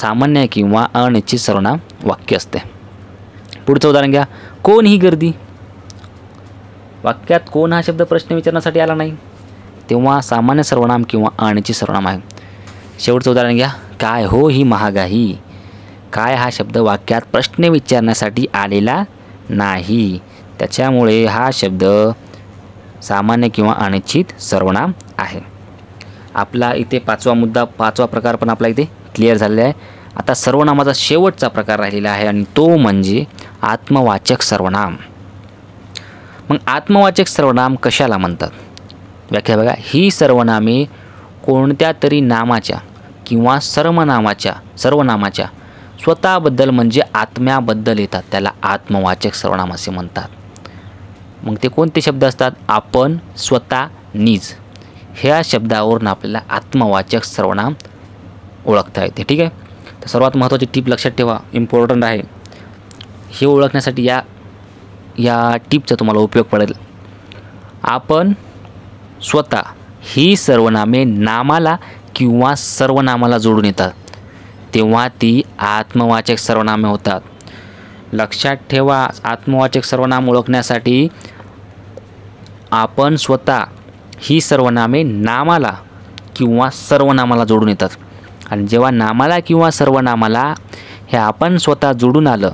सामान्य किंवा अनिश्चित सर्वनाम वाक्य असते पुढचं उदाहरण घ्या कोण ही गर्दी वाक्यात कोण हा शब्द प्रश्न विचारण्यासाठी आला नाही तेव्हा सामान्य सर्वनाम किंवा अनिश्चित सर्वनाम आहे शेवटचं उदाहरण घ्या काय हो ही महागाई काय हा शब्द वाक्यात प्रश्न विचारण्यासाठी आलेला नाही त्याच्यामुळे हा शब्द सामान्य किंवा अनिश्चित सर्वनाम आहे आपला इथे पाचवा मुद्दा पाचवा प्रकार पण आपला इथे क्लिअर झालेला आहे आता सर्वनामाचा शेवटचा प्रकार राहिलेला आहे आणि तो म्हणजे आत्मवाचक सर्वनाम मग आत्मवाचक सर्वनाम कशाला म्हणतात व्याख्या बघा ही सर्वनामे कोणत्या तरी नामाच्या किंवा सर्वनामाच्या सर्वनामाच्या स्वतःबद्दल म्हणजे आत्म्याबद्दल येतात त्याला आत्मवाचक सर्वनाम असे म्हणतात मग ते कोणते शब्द असतात आपण स्वतः निज ह्या शब्दावरून आपल्याला आत्मवाचक सर्वनाम ओळखता येते ठीक आहे तर सर्वात महत्त्वाची टीप लक्षात ठेवा इम्पॉर्टंट आहे हे ओळखण्यासाठी या या टीपचा तुम्हाला उपयोग पडेल आपण स्वतः ही सर्वनामे नामाला किंवा सर्वनामाला जोडून येतात तेव्हा ती आत्मवाचक सर्वनामे होतात लक्षात ठेवा आत्मवाचक सर्वनाम ओळखण्यासाठी आपण स्वतः ही सर्वनामे नामाला किंवा सर्वनामाला जोडून येतात आणि जेव्हा नामाला किंवा सर्वनामाला हे आपण स्वतः जोडून आलं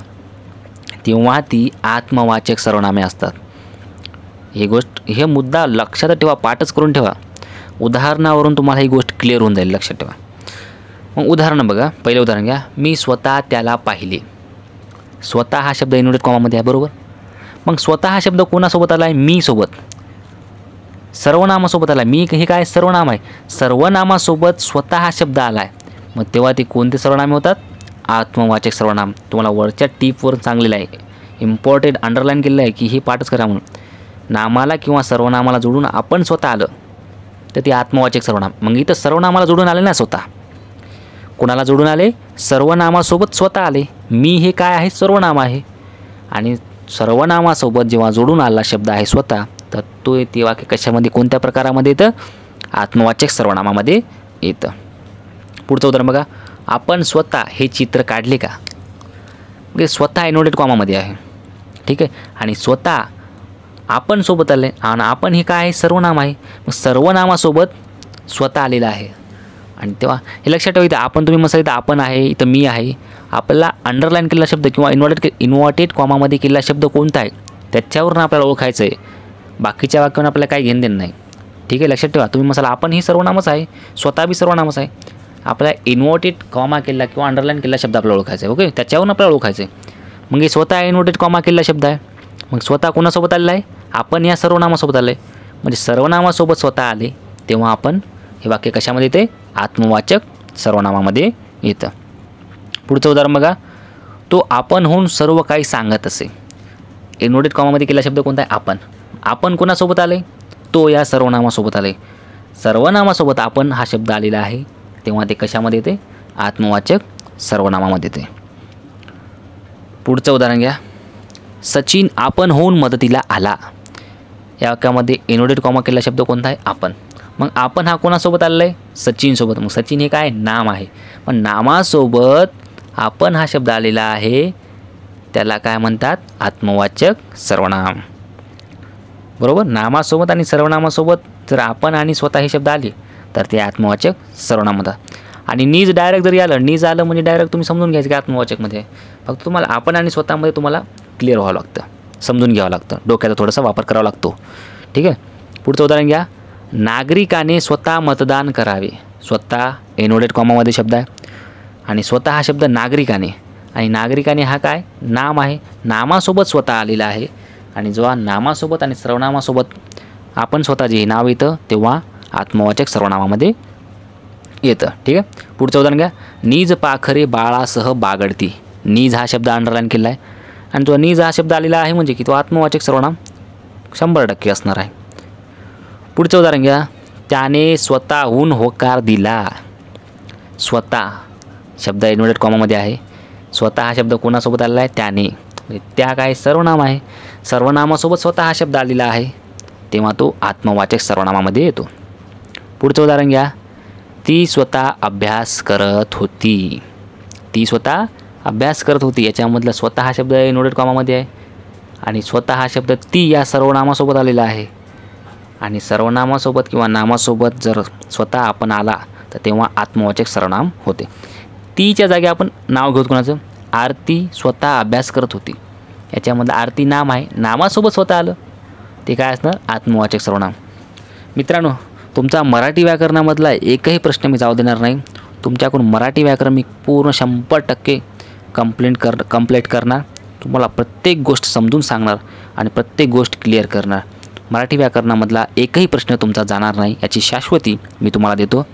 तेव्हा ती आत्मवाचक सर्वनामे असतात हे गोष्ट हे मुद्दा लक्षात ठेवा पाठच करून ठेवा उदाहरणावरून तुम्हाला ही गोष्ट क्लिअर होऊन जाईल लक्षात ठेवा मग उदाहरणं बघा पहिलं उदाहरण घ्या मी स्वतः त्याला पाहिले स्वतः हा शब्द इनोडेट कॉमामध्ये आहे बरोबर मग स्वतः हा शब्द कोणासोबत आला आहे मी सोबत सर्वनामासोबत आला मी हे काय सर्वनाम आहे सर्वनामासोबत स्वतः हा शब्द आला आहे मग तेव्हा ते कोणते सर्वनामे होतात आत्मवाचक सर्वनाम तुम्हाला वरच्या टीपवर चांगलेलं आहे इम्पॉर्टंट अंडरलाईन केलेलं आहे की हे पाठच करा म्हणून नामाला किंवा सर्वनामाला जोडून आपण स्वतः आलं तर ते आत्मवाचक सर्वनाम मग इथं सर्वनामाला जोडून आले ना स्वतः कोणाला जोडून आले सर्वनामासोबत स्वतः आले मी हे काय आहे सर्वनाम आहे आणि सर्वनामासोबत जेव्हा जोडून आला शब्द आहे स्वतः तर तो तेव्हा की कशामध्ये कोणत्या प्रकारामध्ये येतं आत्मवाचक सर्वनामामध्ये येतं पुढचं उदाहरण बघा आपण स्वतः हे चित्र काढले का म्हणजे स्वतः इनोडेट कॉमामध्ये आहे ठीक आहे आणि स्वतः आपण सोबत आले आणि आपण हे काय आहे सर्वनाम आहे मग सर्वनामासोबत स्वतः आलेलं आहे आणि तेव्हा हे लक्षात ठेवा इथं आपण तुम्ही मस्त इथं आपण आहे इथं मी आहे आपल्याला अंडरलाईन केलेला शब्द किंवा इन्व्हर्टेड के इन्व्हर्टेड कॉमामध्ये केलेला शब्द कोणता आहे त्याच्यावरून आपल्याला ओळखायचं आहे बाकीच्या वाक्यावर आपल्याला काय घेणं देणं नाही ठीक आहे लक्षात ठेवा तुम्ही मसाला आपण ही सर्वनामच आहे स्वतः बी सर्वनामच आहे आपल्याला इन्व्हर्टेड कॉमा केला किंवा अंडरलाईन केला शब्द आपल्याला ओळखायचा आहे ओके त्याच्यावरून आपल्याला ओळखायचं आहे मग हे स्वतः इन्व्हर्टेड कॉमा केला शब्द आहे मग स्वतः कोणासोबत आलेला आहे आपण या सर्वनामासोबत आले म्हणजे सर्वनामासोबत स्वतः आले तेव्हा आपण हे वाक्य कशामध्ये येते आत्मवाचक सर्वनामामध्ये येतं पुढचं उदाहरण बघा तो आपण होऊन सर्व काही सांगत असे एनोडेड कॉमामध्ये केला शब्द कोणता आहे आपण आपण कोणासोबत आले तो या सर्वनामासोबत आले सर्वनामासोबत आपण हा शब्द आलेला आहे तेव्हा ते कशामध्ये येते आत्मवाचक सर्वनामामध्ये येते पुढचं उदाहरण घ्या सचिन आपण होऊन मदतीला आला या वाक्यामध्ये इनोडेट कॉमा केला शब्द कोणता आहे आपण मग आपण हा कोणासोबत आलेला आहे सचिनसोबत मग सचिन हे काय नाम आहे पण नामासोबत आपण हा शब्द आलेला आहे त्याला काय म्हणतात आत्मवाचक सर्वनाम बरोबर नामासोबत आणि सर्वनामासोबत जर आपण आणि स्वतः हे शब्द आले तर ते आत्मवाचक सर्वनाम होतात आणि नीज डायरेक्ट जरी आलं नीज आलं म्हणजे डायरेक्ट तुम्ही समजून घ्यायचं की आत्मवाचकमध्ये फक्त तुम्हाला आपण आणि स्वतःमध्ये तुम्हाला क्लिअर व्हावं लागतं समजून घ्यावं लागतं डोक्याचा थोडासा वापर करावा लागतो ठीक आहे पुढचं उदाहरण घ्या नागरिकाने स्वतः मतदान करावे स्वतः एनोडेड कॉमामध्ये शब्द आहे आणि स्वतः हा शब्द नागरिकाने आणि नागरिकाने हा काय नाम आहे नामासोबत स्वतः आलेला आहे आणि जेव्हा नामासोबत आणि सर्वनामासोबत आपण स्वतः जे नाव येतं तेव्हा आत्मवाचक सर्वनामामध्ये येतं ठीक आहे पुढचं उदाहरण घ्या नीज पाखरे बाळासह बागडती नीज हा शब्द अंडरलाईन केला आहे आणि जो नीज हा शब्द आलेला आहे म्हणजे की तो आत्मवाचक सर्वनाम शंभर टक्के असणार आहे पुढचं उदाहरण घ्या त्याने स्वतःहून होकार दिला स्वतः शब्द इन्व्हर्टेड कॉमामध्ये आहे स्वतः हा शब्द कोणासोबत आलेला आहे त्याने म्हणजे त्या काय सर्वनाम आहे सर्वनामासोबत स्वतः हा शब्द आलेला आहे तेव्हा तो आत्मवाचक सर्वनामामध्ये येतो पुढचं उदाहरण घ्या ती स्वतः अभ्यास करत होती ती स्वतः अभ्यास करत होती याच्यामधला स्वतः हा शब्द इनोडेड कॉमामध्ये आहे आणि स्वतः हा शब्द ती या सर्वनामासोबत आलेला आहे आणि सर्वनामासोबत किंवा नामासोबत जर स्वतः आपण आला तर तेव्हा आत्मवाचक सर्वनाम होते तीच्या जागी आपण नाव घेऊ कोणाचं आरती स्वतः अभ्यास करत होती याच्यामधलं आरती नाम आहे नामासोबत स्वतः आलं ते काय असणार आत्मवाचक सर्वनाम मित्रांनो तुमचा मराठी व्याकरणामधला एकही प्रश्न मी जाऊ देणार नाही तुमच्याकडून मराठी व्याकरण मी पूर्ण शंभर टक्के कंप्लेंट कर कंप्लीट करणार तुम्हाला प्रत्येक गोष्ट समजून सांगणार आणि प्रत्येक गोष्ट क्लिअर करणार मराठी व्याकरणामधला एकही प्रश्न तुमचा जाणार नाही याची शाश्वती मी तुम्हाला देतो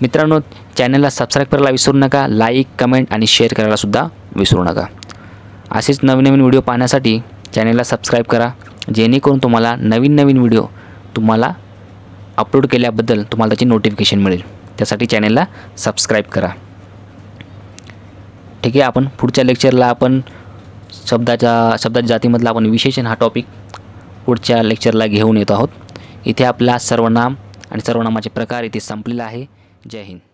मित्रांनो चॅनलला सबस्क्राईब करायला विसरू नका लाईक कमेंट आणि शेअर करायलासुद्धा विसरू नका असेच नवीन नवीन व्हिडिओ पाहण्यासाठी चॅनलला सबस्क्राईब करा जेणेकरून तुम्हाला नवीन नवीन व्हिडिओ तुम्हाला अपलोड केल्याबद्दल तुम्हाला त्याची नोटिफिकेशन मिळेल त्यासाठी चॅनलला सबस्क्राईब करा ठीक आहे आपण पुढच्या लेक्चरला आपण शब्दाच्या शब्दाच्या जातीमधला आपण विशेषण हा टॉपिक पुढच्या लेक्चरला घेऊन येत आहोत इथे आपला सर्वनाम आणि सर्वनामाचे प्रकार इथे संपलेला आहे जय हिंद